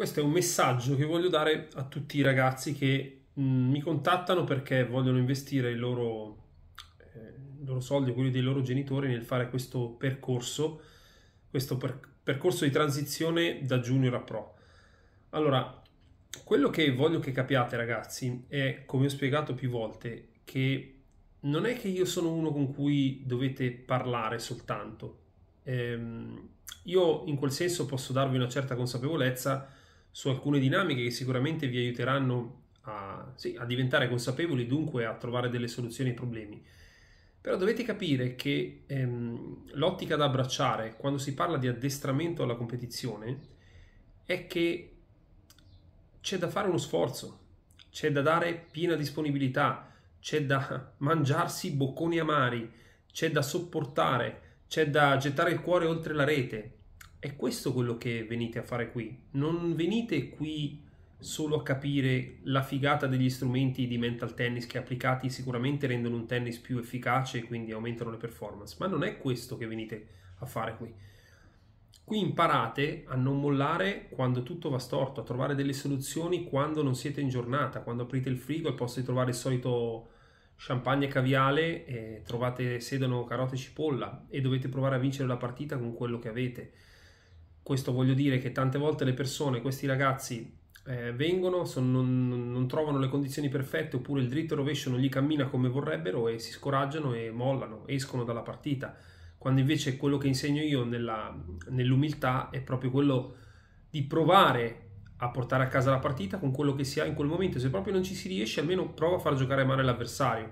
Questo è un messaggio che voglio dare a tutti i ragazzi che mh, mm, mi contattano perché vogliono investire il loro, eh, i loro soldi quelli dei loro genitori nel fare questo percorso, questo per, percorso di transizione da junior a pro. Allora, quello che voglio che capiate ragazzi è, come ho spiegato più volte, che non è che io sono uno con cui dovete parlare soltanto. Ehm, io in quel senso posso darvi una certa consapevolezza su alcune dinamiche che sicuramente vi aiuteranno a, sì, a diventare consapevoli, dunque a trovare delle soluzioni ai problemi. Però dovete capire che ehm, l'ottica da abbracciare quando si parla di addestramento alla competizione è che c'è da fare uno sforzo, c'è da dare piena disponibilità, c'è da mangiarsi bocconi amari, c'è da sopportare, c'è da gettare il cuore oltre la rete, è questo quello che venite a fare qui. Non venite qui solo a capire la figata degli strumenti di mental tennis che applicati sicuramente rendono un tennis più efficace e quindi aumentano le performance, ma non è questo che venite a fare qui. Qui imparate a non mollare quando tutto va storto, a trovare delle soluzioni quando non siete in giornata, quando aprite il frigo al posto di trovare il solito champagne e caviale, eh, trovate sedano, carote e cipolla e dovete provare a vincere la partita con quello che avete. Questo voglio dire che tante volte le persone, questi ragazzi, eh, vengono, son, non, non, trovano le condizioni perfette oppure il dritto rovescio non gli cammina come vorrebbero e si scoraggiano e mollano, escono dalla partita. Quando invece quello che insegno io nella, nell'umiltà è proprio quello di provare a portare a casa la partita con quello che si ha in quel momento. Se proprio non ci si riesce, almeno prova a far giocare male l'avversario.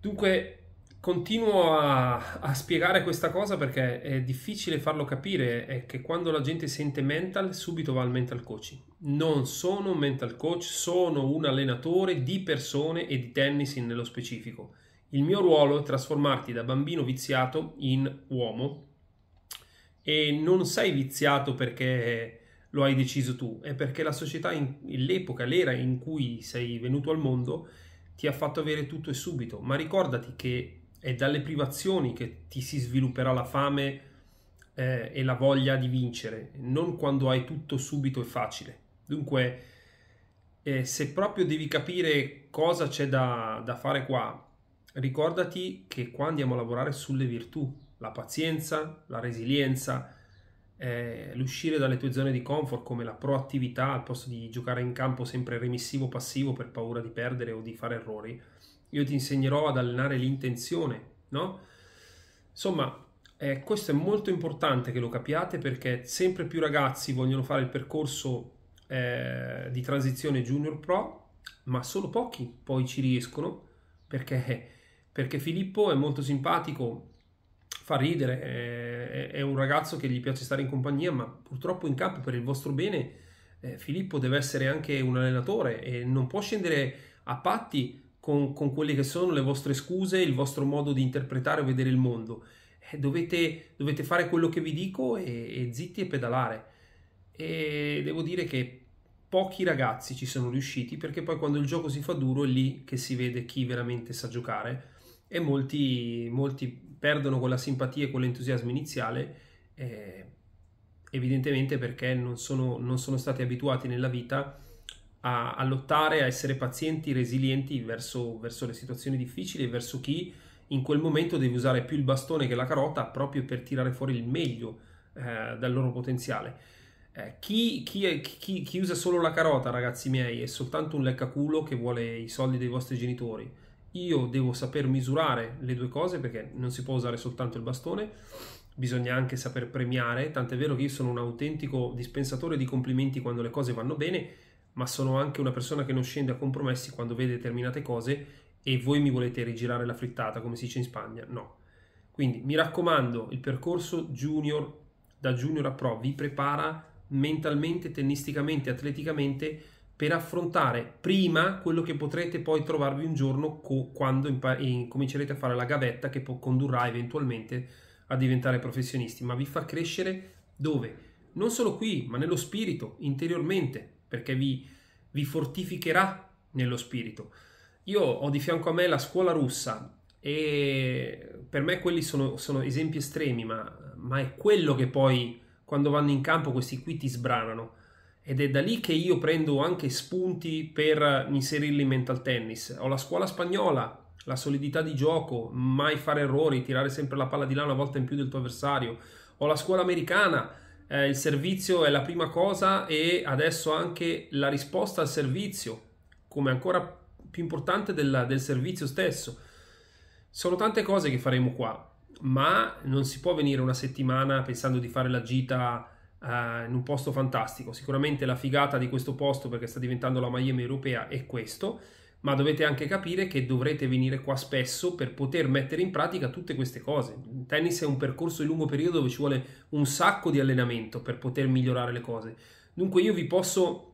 Dunque, continuo a, a, spiegare questa cosa perché è difficile farlo capire, è che quando la gente sente mental subito va al mental coaching. Non sono un mental coach, sono un allenatore di persone e di tennis nello specifico. Il mio ruolo è trasformarti da bambino viziato in uomo e non sei viziato perché lo hai deciso tu, è perché la società, in, l'epoca, l'era in cui sei venuto al mondo ti ha fatto avere tutto e subito, ma ricordati che è dalle privazioni che ti si svilupperà la fame eh, e la voglia di vincere, non quando hai tutto subito e facile. Dunque, eh, se proprio devi capire cosa c'è da, da fare qua, ricordati che qua andiamo a lavorare sulle virtù, la pazienza, la resilienza, eh, l'uscire dalle tue zone di comfort come la proattività al posto di giocare in campo sempre remissivo passivo per paura di perdere o di fare errori io ti insegnerò ad allenare l'intenzione, no? Insomma, eh, questo è molto importante che lo capiate perché sempre più ragazzi vogliono fare il percorso eh, di transizione junior pro, ma solo pochi poi ci riescono perché, perché Filippo è molto simpatico, fa ridere, è, è, un ragazzo che gli piace stare in compagnia, ma purtroppo in campo per il vostro bene eh, Filippo deve essere anche un allenatore e non può scendere a patti con, con quelle che sono le vostre scuse, il vostro modo di interpretare o vedere il mondo. Eh, dovete, dovete, fare quello che vi dico e, e, zitti e pedalare. E devo dire che pochi ragazzi ci sono riusciti perché poi quando il gioco si fa duro è lì che si vede chi veramente sa giocare e molti, molti perdono quella simpatia e quell'entusiasmo iniziale eh, evidentemente perché non sono, non sono stati abituati nella vita a a, a lottare, a essere pazienti, resilienti verso, verso le situazioni difficili e verso chi in quel momento deve usare più il bastone che la carota proprio per tirare fuori il meglio eh, dal loro potenziale. Eh, chi, chi, chi, chi, usa solo la carota, ragazzi miei, è soltanto un leccaculo che vuole i soldi dei vostri genitori. Io devo saper misurare le due cose perché non si può usare soltanto il bastone, bisogna anche saper premiare, tant'è vero che io sono un autentico dispensatore di complimenti quando le cose vanno bene, ma sono anche una persona che non scende a compromessi quando vede determinate cose e voi mi volete rigirare la frittata, come si dice in Spagna. No. Quindi mi raccomando, il percorso junior da junior a pro vi prepara mentalmente, tennisticamente, atleticamente per affrontare prima quello che potrete poi trovarvi un giorno co- quando impa- comincerete a fare la gavetta che po- condurrà eventualmente a diventare professionisti, ma vi fa crescere dove? Non solo qui, ma nello spirito, interiormente, perché vi, vi fortificherà nello spirito. Io ho di fianco a me la scuola russa e per me quelli sono, sono esempi estremi, ma, ma, è quello che poi quando vanno in campo questi qui ti sbranano. Ed è da lì che io prendo anche spunti per inserirli in mental tennis. Ho la scuola spagnola, la solidità di gioco, mai fare errori, tirare sempre la palla di là una volta in più del tuo avversario. Ho la scuola americana, eh, il servizio è la prima cosa e adesso anche la risposta al servizio, come ancora più importante della, del servizio stesso. Sono tante cose che faremo qua, ma non si può venire una settimana pensando di fare la gita eh, in un posto fantastico. Sicuramente la figata di questo posto, perché sta diventando la Miami europea, è questo ma dovete anche capire che dovrete venire qua spesso per poter mettere in pratica tutte queste cose. Il tennis è un percorso di lungo periodo dove ci vuole un sacco di allenamento per poter migliorare le cose. Dunque io vi posso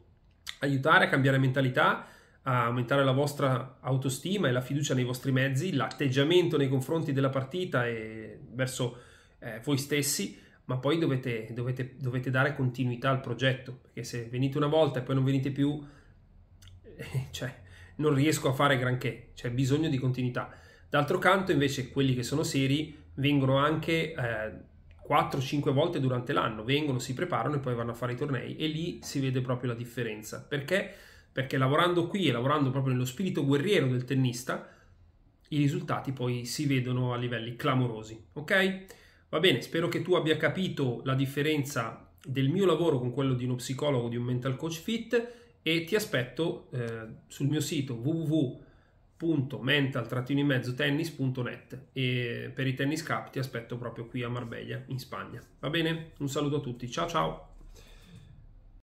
aiutare a cambiare mentalità, a aumentare la vostra autostima e la fiducia nei vostri mezzi, l'atteggiamento nei confronti della partita e verso eh, voi stessi, ma poi dovete, dovete, dovete dare continuità al progetto, perché se venite una volta e poi non venite più, cioè non riesco a fare granché, c'è bisogno di continuità. D'altro canto, invece, quelli che sono seri vengono anche eh, 4-5 volte durante l'anno, vengono, si preparano e poi vanno a fare i tornei e lì si vede proprio la differenza. Perché? Perché lavorando qui e lavorando proprio nello spirito guerriero del tennista, i risultati poi si vedono a livelli clamorosi, ok? Va bene, spero che tu abbia capito la differenza del mio lavoro con quello di uno psicologo, di un mental coach fit e ti aspetto eh, sul mio sito www.mental-tennis.net e per i tennis cup ti aspetto proprio qui a Marbella in Spagna. Va bene? Un saluto a tutti. Ciao ciao.